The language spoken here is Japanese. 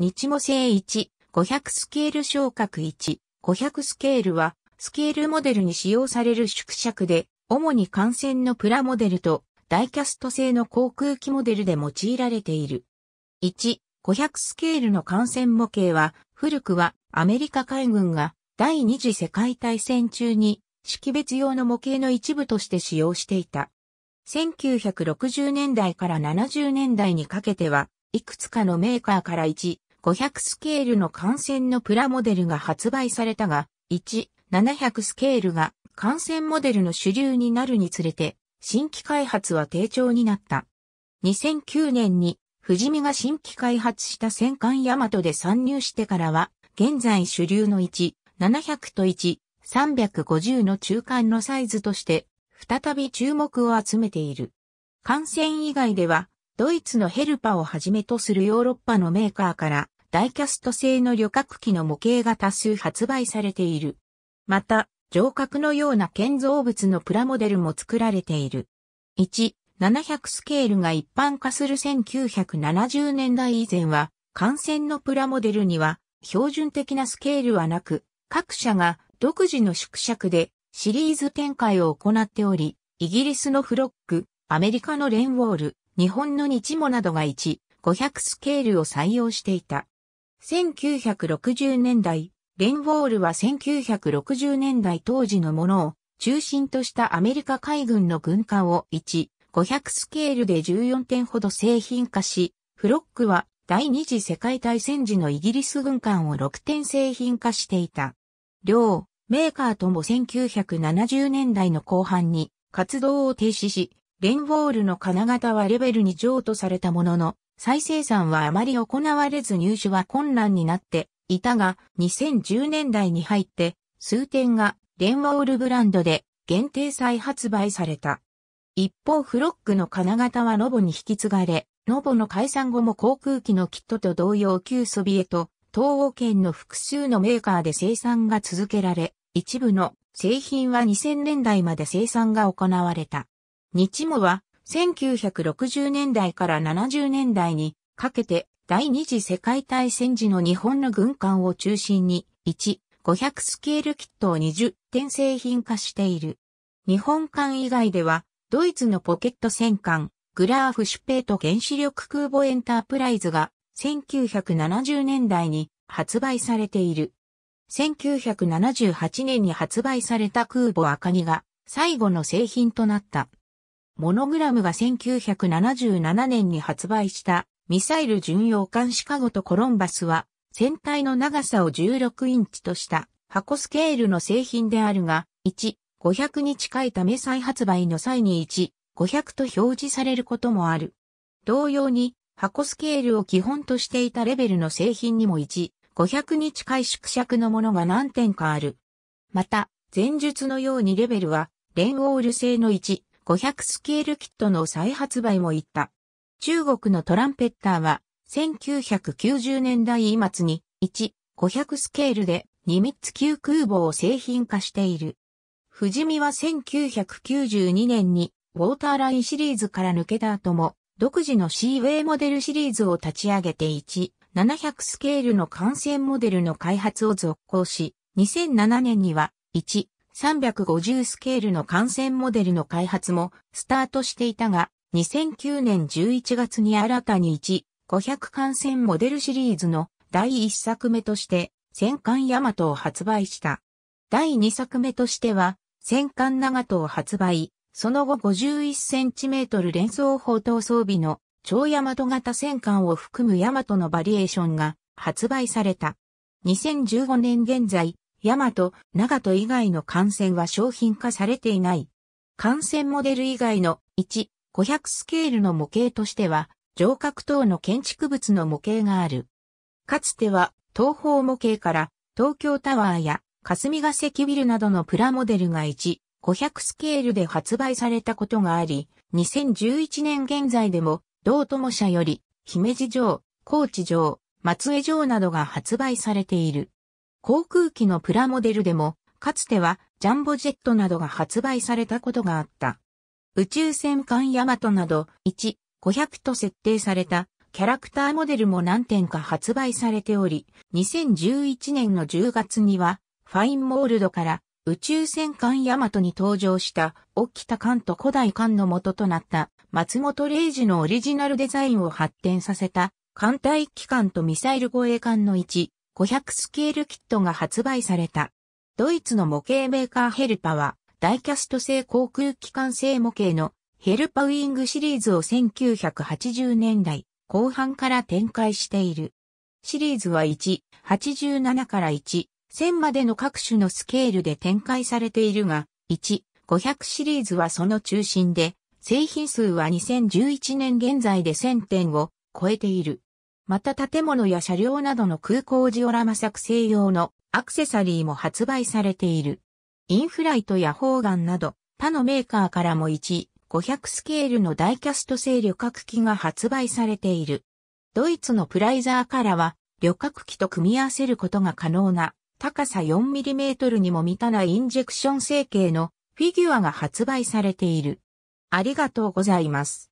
日模製1、500スケール昇格1、500スケールは、スケールモデルに使用される縮尺で、主に艦船のプラモデルと、ダイキャスト製の航空機モデルで用いられている。1、500スケールの艦船模型は、古くはアメリカ海軍が第二次世界大戦中に識別用の模型の一部として使用していた。1960年代から70年代にかけては、いくつかのメーカーから1、500スケールの感染のプラモデルが発売されたが、1、700スケールが感染モデルの主流になるにつれて、新規開発は低調になった。2009年に、富士見が新規開発した戦艦ヤマトで参入してからは、現在主流の1、700と1、350の中間のサイズとして、再び注目を集めている。感染以外では、ドイツのヘルパをはじめとするヨーロッパのメーカーから、ダイキャスト製の旅客機の模型が多数発売されている。また、城郭のような建造物のプラモデルも作られている。1、700スケールが一般化する1970年代以前は、艦船のプラモデルには標準的なスケールはなく、各社が独自の縮尺でシリーズ展開を行っており、イギリスのフロック、アメリカのレンウォール、日本の日モなどが1、500スケールを採用していた。1960年代、レンウォールは1960年代当時のものを中心としたアメリカ海軍の軍艦を1、500スケールで14点ほど製品化し、フロックは第二次世界大戦時のイギリス軍艦を6点製品化していた。両、メーカーとも1970年代の後半に活動を停止し、レンウォールの金型はレベルに譲渡されたものの、再生産はあまり行われず入手は困難になっていたが、2010年代に入って数点がレンオールブランドで限定再発売された。一方フロックの金型はロボに引き継がれ、ロボの解散後も航空機のキットと同様旧ソビエト、東欧圏の複数のメーカーで生産が続けられ、一部の製品は2000年代まで生産が行われた。日もは1960年代から70年代にかけて第二次世界大戦時の日本の軍艦を中心に1、500スケールキットを20点製品化している。日本艦以外では、ドイツのポケット戦艦、グラーフ・シュペート原子力空母エンタープライズが1970年代に発売されている。1978年に発売された空母赤荷が最後の製品となった。モノグラムが1977年に発売したミサイル巡洋艦シカゴとコロンバスは船体の長さを16インチとした箱スケールの製品であるが、1、500に近いため再発売の際に1、500と表示されることもある。同様に、箱スケールを基本としていたレベルの製品にも1、500に近い縮尺のものが何点かある。また、前述のようにレベルは、レンオール製の1、500スケールキットの再発売も行った。中国のトランペッターは、1990年代末に、1、500スケールで、ニミッツ級空母を製品化している。富士見は1992年に、ウォーターラインシリーズから抜けた後も、独自のシーウェイモデルシリーズを立ち上げて1、700スケールの艦船モデルの開発を続行し、2007年には、1、350スケールの艦船モデルの開発もスタートしていたが、2009年11月に新たに1、500艦船モデルシリーズの第1作目として、戦艦ヤマトを発売した。第2作目としては、戦艦長門を発売、その後51センチメートル連装砲塔装備の超ヤマト型戦艦を含むヤマトのバリエーションが発売された。2015年現在、ヤマト、長門以外の艦船は商品化されていない。艦船モデル以外の1、500スケールの模型としては、城郭等の建築物の模型がある。かつては、東方模型から、東京タワーや、霞ヶ関ビルなどのプラモデルが1、500スケールで発売されたことがあり、2011年現在でも、同友社より、姫路城、高知城、松江城などが発売されている。航空機のプラモデルでも、かつてはジャンボジェットなどが発売されたことがあった。宇宙戦艦ヤマトなど1、500と設定されたキャラクターモデルも何点か発売されており、2011年の10月には、ファインモールドから宇宙戦艦ヤマトに登場した沖田艦と古代艦の元となった松本零士のオリジナルデザインを発展させた艦隊機関とミサイル護衛艦の1、500スケールキットが発売された。ドイツの模型メーカーヘルパは、ダイキャスト製航空機関製模型のヘルパウィングシリーズを1980年代後半から展開している。シリーズは1、87から1、1000までの各種のスケールで展開されているが、1、500シリーズはその中心で、製品数は2011年現在で1000点を超えている。また建物や車両などの空港ジオラマ作成用のアクセサリーも発売されている。インフライトやホーガンなど他のメーカーからも1、500スケールのダイキャスト製旅客機が発売されている。ドイツのプライザーからは旅客機と組み合わせることが可能な高さ 4mm にも満たないインジェクション成形のフィギュアが発売されている。ありがとうございます。